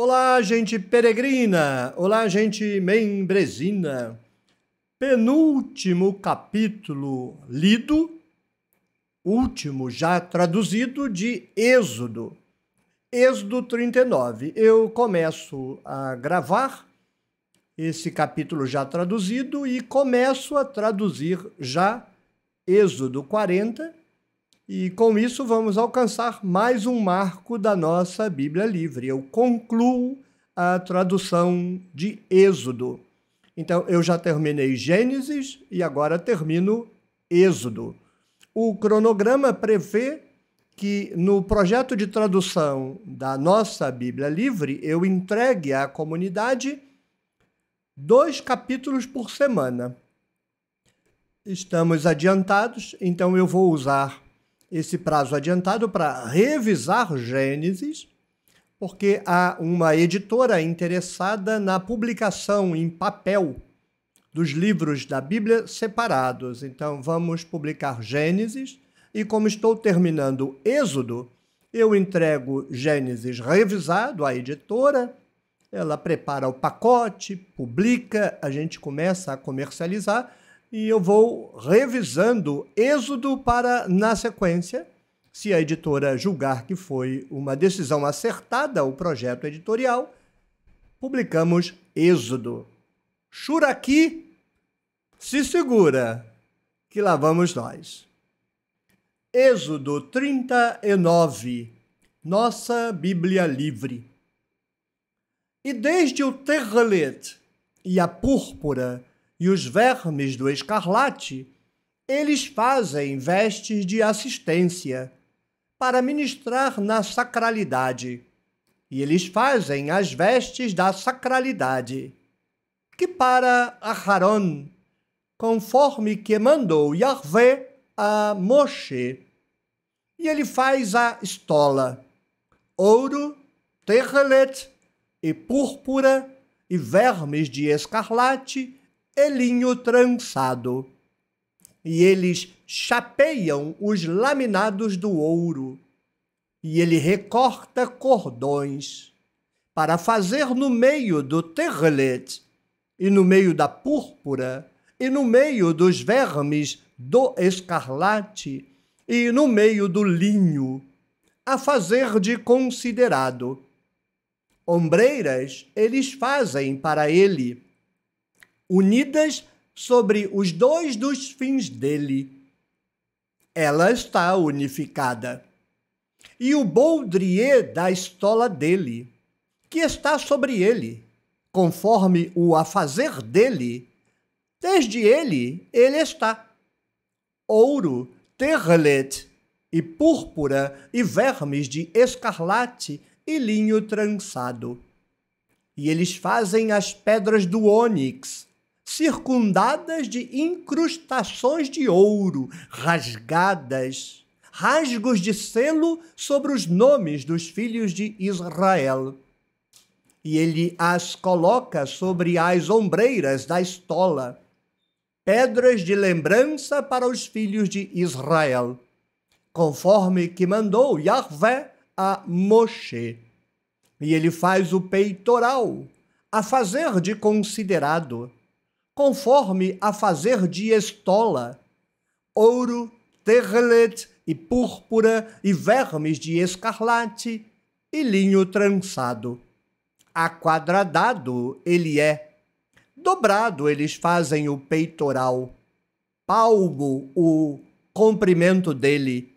Olá, gente peregrina! Olá, gente membresina! Penúltimo capítulo lido, último já traduzido de Êxodo. Êxodo 39. Eu começo a gravar esse capítulo já traduzido e começo a traduzir já Êxodo 40 e com isso vamos alcançar mais um marco da nossa Bíblia Livre. Eu concluo a tradução de Êxodo. Então eu já terminei Gênesis e agora termino Êxodo. O cronograma prevê que no projeto de tradução da nossa Bíblia Livre eu entregue à comunidade dois capítulos por semana. Estamos adiantados, então eu vou usar esse prazo adiantado para revisar Gênesis, porque há uma editora interessada na publicação em papel dos livros da Bíblia separados. Então, vamos publicar Gênesis, e como estou terminando Êxodo, eu entrego Gênesis revisado à editora, ela prepara o pacote, publica, a gente começa a comercializar e eu vou revisando Êxodo para, na sequência, se a editora julgar que foi uma decisão acertada o projeto editorial, publicamos Êxodo. Churaqui, se segura, que lá vamos nós. Êxodo 39, nossa Bíblia livre. E desde o terrelet e a púrpura e os vermes do escarlate, eles fazem vestes de assistência para ministrar na sacralidade. E eles fazem as vestes da sacralidade, que para Aharon, conforme que mandou Yahvé a Moshe. E ele faz a estola, ouro, terrelet e púrpura e vermes de escarlate elinho trançado. E eles chapeiam os laminados do ouro, e ele recorta cordões para fazer no meio do terlet, e no meio da púrpura, e no meio dos vermes do escarlate, e no meio do linho, a fazer de considerado. Ombreiras eles fazem para ele, unidas sobre os dois dos fins dele. Ela está unificada. E o Baudrier da estola dele, que está sobre ele, conforme o afazer dele, desde ele ele está. Ouro, terlet e púrpura e vermes de escarlate e linho trançado. E eles fazem as pedras do ônix circundadas de incrustações de ouro, rasgadas, rasgos de selo sobre os nomes dos filhos de Israel. E ele as coloca sobre as ombreiras da estola, pedras de lembrança para os filhos de Israel, conforme que mandou Yahvé a Moshe. E ele faz o peitoral, a fazer de considerado conforme a fazer de estola, ouro, terrelet e púrpura e vermes de escarlate e linho trançado. Aquadradado ele é, dobrado eles fazem o peitoral, palmo o comprimento dele,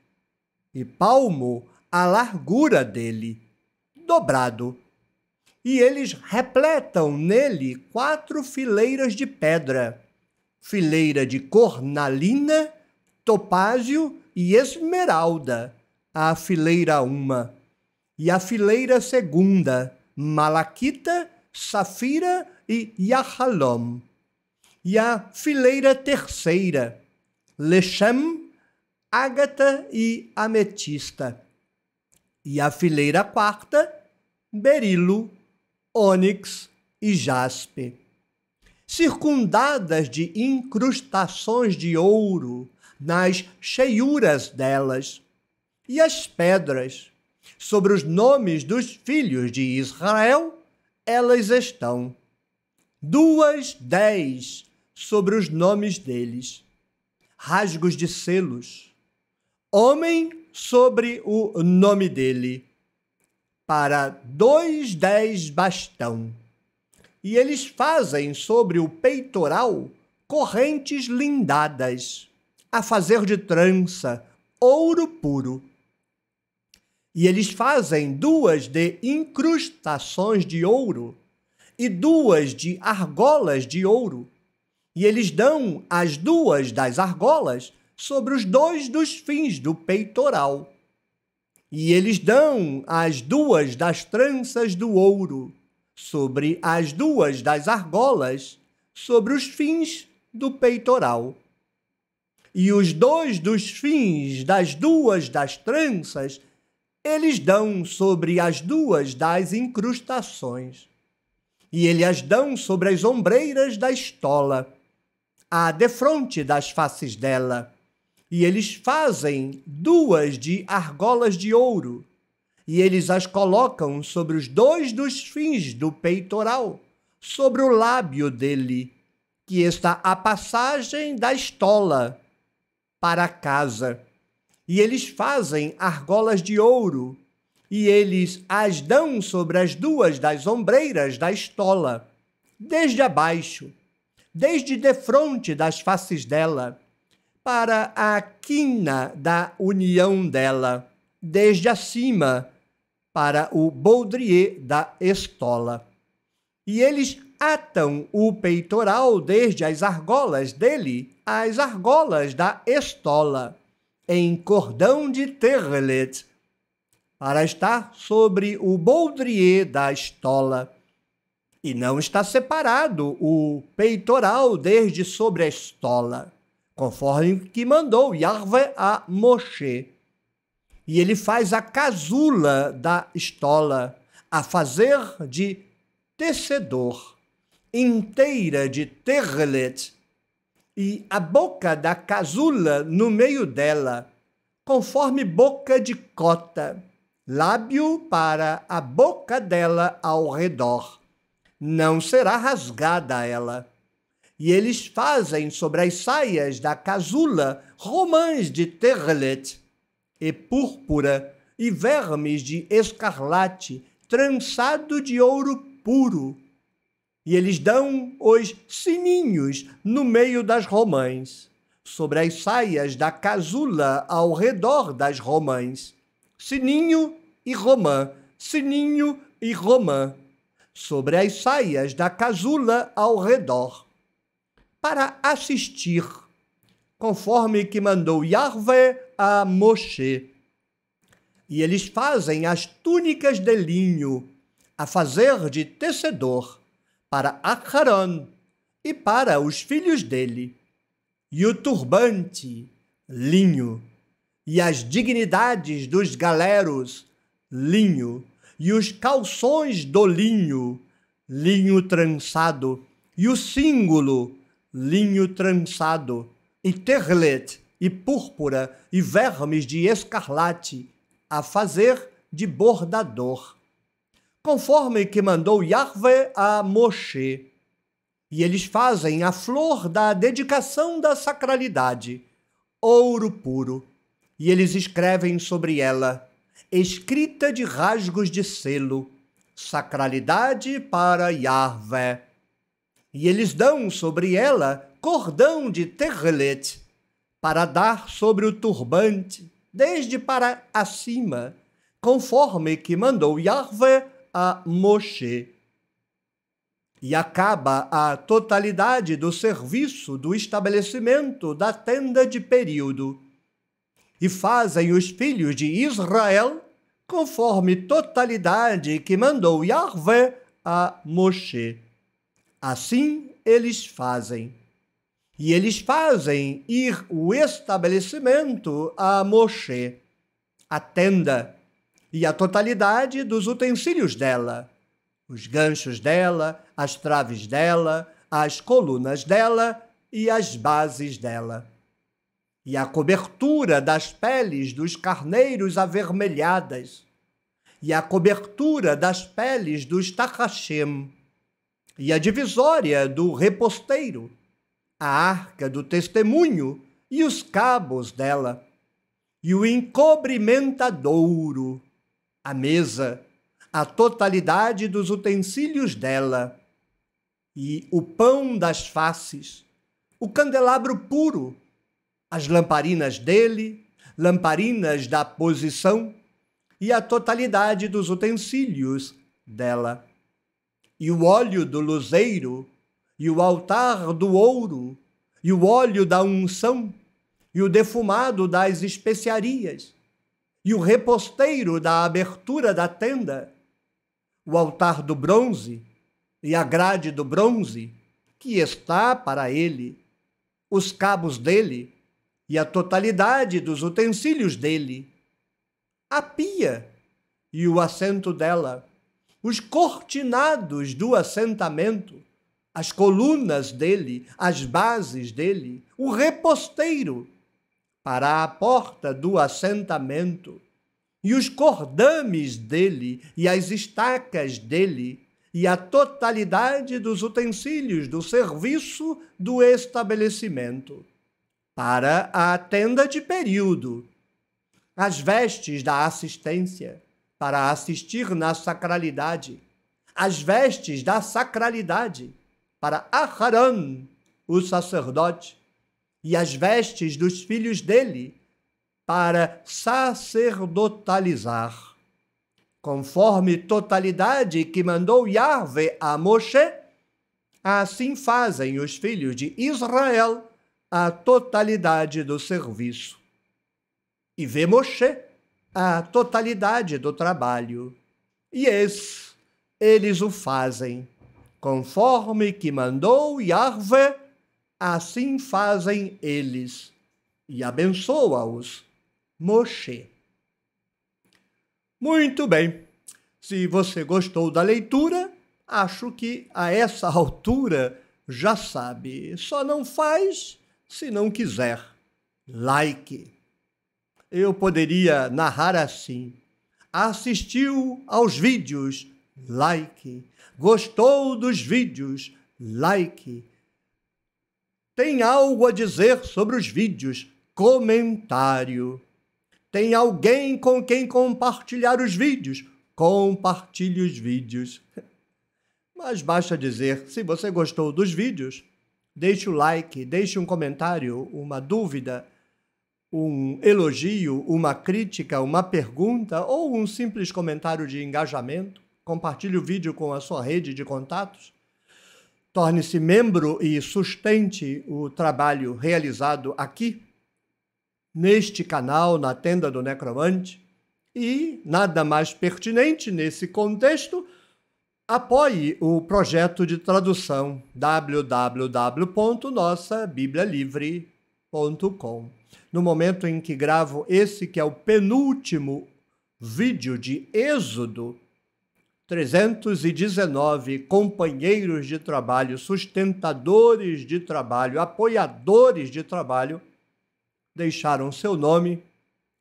e palmo a largura dele, dobrado e eles repletam nele quatro fileiras de pedra: fileira de cornalina, topázio e esmeralda, a fileira uma, e a fileira segunda, malaquita, safira e yahalom, e a fileira terceira, lecham, ágata e ametista, e a fileira quarta, berilo ônix e jaspe. Circundadas de incrustações de ouro nas cheiuras delas, e as pedras, sobre os nomes dos filhos de Israel, elas estão. Duas dez sobre os nomes deles, rasgos de selos, homem sobre o nome dele para dois dez bastão. E eles fazem sobre o peitoral correntes lindadas, a fazer de trança, ouro puro. E eles fazem duas de incrustações de ouro e duas de argolas de ouro. E eles dão as duas das argolas sobre os dois dos fins do peitoral e eles dão as duas das tranças do ouro, sobre as duas das argolas, sobre os fins do peitoral. E os dois dos fins das duas das tranças, eles dão sobre as duas das incrustações. E eles as dão sobre as ombreiras da estola, à defronte das faces dela e eles fazem duas de argolas de ouro, e eles as colocam sobre os dois dos fins do peitoral, sobre o lábio dele, que está a passagem da estola para casa. E eles fazem argolas de ouro, e eles as dão sobre as duas das ombreiras da estola, desde abaixo, desde defronte das faces dela para a quina da união dela, desde acima para o baudrier da estola. E eles atam o peitoral desde as argolas dele às argolas da estola, em cordão de terlet, para estar sobre o baudrier da estola. E não está separado o peitoral desde sobre a estola conforme que mandou Yahvé a Moshe. E ele faz a casula da estola, a fazer de tecedor, inteira de terlet, e a boca da casula no meio dela, conforme boca de cota, lábio para a boca dela ao redor. Não será rasgada ela e eles fazem sobre as saias da casula romãs de terlet e púrpura e vermes de escarlate trançado de ouro puro. E eles dão os sininhos no meio das romãs, sobre as saias da casula ao redor das romãs. Sininho e romã, sininho e romã, sobre as saias da casula ao redor para assistir, conforme que mandou Yahvé a Moshe. E eles fazem as túnicas de linho, a fazer de tecedor, para Acharon e para os filhos dele, e o turbante, linho, e as dignidades dos galeros, linho, e os calções do linho, linho trançado, e o cíngulo, linho trançado, e terlet, e púrpura, e vermes de escarlate, a fazer de bordador, conforme que mandou Yahvé a Moshe. E eles fazem a flor da dedicação da sacralidade, ouro puro, e eles escrevem sobre ela, escrita de rasgos de selo, sacralidade para Yahvé e eles dão sobre ela cordão de terrelete, para dar sobre o turbante, desde para acima, conforme que mandou Yahvé a Moshe. E acaba a totalidade do serviço do estabelecimento da tenda de período. E fazem os filhos de Israel conforme totalidade que mandou Yahvé a Moshe. Assim eles fazem. E eles fazem ir o estabelecimento a Moshe, a tenda, e a totalidade dos utensílios dela, os ganchos dela, as traves dela, as colunas dela e as bases dela. E a cobertura das peles dos carneiros avermelhadas, e a cobertura das peles dos tarrachim, e a divisória do reposteiro, a arca do testemunho e os cabos dela, e o encobrimentadouro, a mesa, a totalidade dos utensílios dela, e o pão das faces, o candelabro puro, as lamparinas dele, lamparinas da posição, e a totalidade dos utensílios dela e o óleo do luzeiro, e o altar do ouro, e o óleo da unção, e o defumado das especiarias, e o reposteiro da abertura da tenda, o altar do bronze, e a grade do bronze, que está para ele, os cabos dele, e a totalidade dos utensílios dele, a pia e o assento dela os cortinados do assentamento, as colunas dele, as bases dele, o reposteiro para a porta do assentamento, e os cordames dele, e as estacas dele, e a totalidade dos utensílios do serviço do estabelecimento, para a tenda de período, as vestes da assistência, para assistir na sacralidade, as vestes da sacralidade para Aharon, o sacerdote, e as vestes dos filhos dele para sacerdotalizar. Conforme totalidade que mandou Yahvé a Moshe, assim fazem os filhos de Israel a totalidade do serviço. E vê Moshe a totalidade do trabalho. E esse, eles o fazem, conforme que mandou Yahvé, assim fazem eles. E abençoa-os, Moshe. Muito bem. Se você gostou da leitura, acho que a essa altura já sabe. Só não faz se não quiser. Like eu poderia narrar assim. Assistiu aos vídeos, like. Gostou dos vídeos, like. Tem algo a dizer sobre os vídeos, comentário. Tem alguém com quem compartilhar os vídeos, compartilhe os vídeos. Mas basta dizer, se você gostou dos vídeos, deixe o like, deixe um comentário, uma dúvida, um elogio, uma crítica, uma pergunta ou um simples comentário de engajamento, compartilhe o vídeo com a sua rede de contatos. Torne-se membro e sustente o trabalho realizado aqui, neste canal, na Tenda do Necromante. E, nada mais pertinente nesse contexto, apoie o projeto de tradução www.nossabiblialivre.com www.cinemaplus.com. No momento em que gravo esse, que é o penúltimo vídeo de Êxodo, 319 companheiros de trabalho, sustentadores de trabalho, apoiadores de trabalho, deixaram seu nome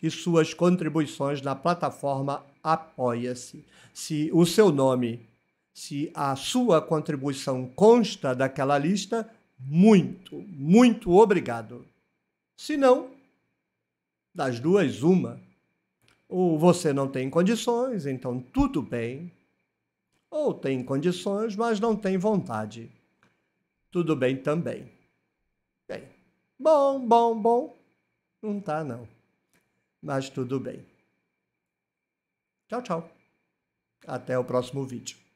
e suas contribuições na plataforma Apoia-se. Se o seu nome, se a sua contribuição consta daquela lista, muito, muito obrigado. Se não, das duas, uma. Ou você não tem condições, então tudo bem. Ou tem condições, mas não tem vontade. Tudo bem também. Bem, bom, bom, bom. Não tá, não. Mas tudo bem. Tchau, tchau. Até o próximo vídeo.